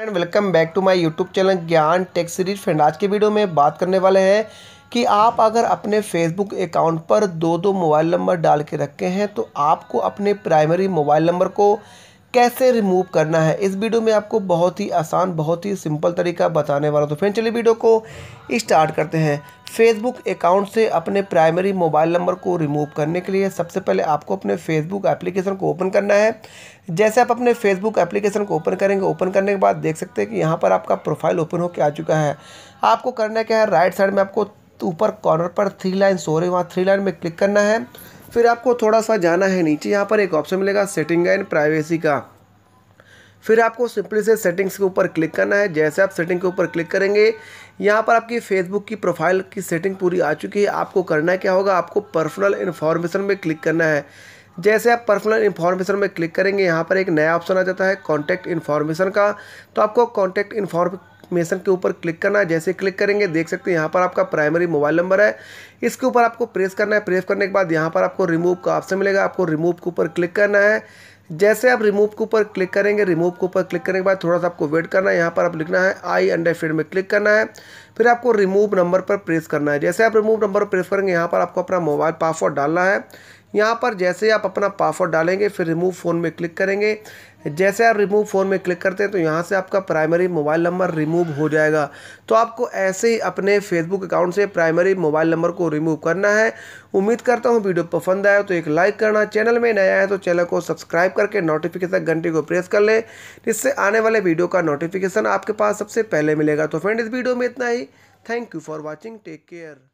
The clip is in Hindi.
friend welcome back to my YouTube channel Gyan tech series friend आज के वीडियो में बात करने वाले हैं कि आप अगर अपने फेसबुक अकाउंट पर दो दो मोबाइल नंबर डाल के रखे हैं तो आपको अपने प्राइमरी मोबाइल नंबर को कैसे रिमूव करना है इस वीडियो में आपको बहुत ही आसान बहुत ही सिंपल तरीका बताने वाला तो फ्रेंड चलिए वीडियो को स्टार्ट करते हैं फेसबुक अकाउंट से अपने प्राइमरी मोबाइल नंबर को रिमूव करने के लिए सबसे पहले आपको अपने फेसबुक एप्लीकेशन को ओपन करना है जैसे आप अपने फेसबुक एप्लीकेशन को ओपन करेंगे ओपन करने के बाद देख सकते हैं कि यहाँ पर आपका प्रोफाइल ओपन होकर आ चुका है आपको करना क्या है राइट साइड में आपको ऊपर कॉर्नर पर थ्री लाइन सो रही वहाँ थ्री लाइन में क्लिक करना है फिर आपको थोड़ा सा जाना है नीचे यहाँ पर एक ऑप्शन मिलेगा सेटिंग एंड प्राइवेसी का फिर आपको सिंपली से सेटिंग्स के ऊपर क्लिक करना है जैसे आप सेटिंग के ऊपर क्लिक करेंगे यहाँ पर आपकी फेसबुक की प्रोफाइल की सेटिंग पूरी आ चुकी है आपको करना क्या होगा आपको पर्सनल इन्फॉर्मेशन में क्लिक करना है जैसे आप पर्सनल इन्फॉर्मेशन में क्लिक करेंगे यहाँ पर एक नया ऑप्शन आ जाता है कॉन्टैक्ट इन्फॉर्मेशन का तो आपको कॉन्टैक्ट इन्फॉर्म इन्फॉर्मेशन के ऊपर क्लिक करना है जैसे क्लिक करेंगे देख सकते हैं यहाँ पर आपका प्राइमरी मोबाइल नंबर है इसके ऊपर आपको प्रेस करना है प्रेस करने के बाद यहाँ पर आपको रिमूव का ऑप्शन मिलेगा आपको रिमूव के ऊपर क्लिक करना है जैसे आप रिमूव के ऊपर क्लिक करेंगे रिमूव के ऊपर क्लिक करने के बाद थोड़ा सा आपको वेट करना है यहाँ पर आप लिखना है आई अंडर फील्ड में क्लिक करना है फिर आपको रिमूव नंबर पर प्रेस करना है जैसे आप रिमूव नंबर पर प्रेस करेंगे यहाँ पर आपको अपना मोबाइल पासवर्ड डालना है यहाँ पर जैसे आप अपना पासवर्ड डालेंगे फिर रिमूव फ़ोन में क्लिक करेंगे जैसे आप रिमूव फ़ोन में क्लिक करते हैं तो यहाँ से आपका प्राइमरी मोबाइल नंबर रिमूव हो जाएगा तो आपको ऐसे ही अपने फेसबुक अकाउंट से प्राइमरी मोबाइल नंबर को रिमूव करना है उम्मीद करता हूँ वीडियो पसंद आया तो एक लाइक करना चैनल में नया है तो चैनल को सब्सक्राइब करके नोटिफिकेशन घंटे को प्रेस कर लें जिससे आने वाले वीडियो का नोटिफिकेशन आपके पास सबसे पहले मिलेगा तो फ्रेंड इस वीडियो में इतना ही thank you for watching take care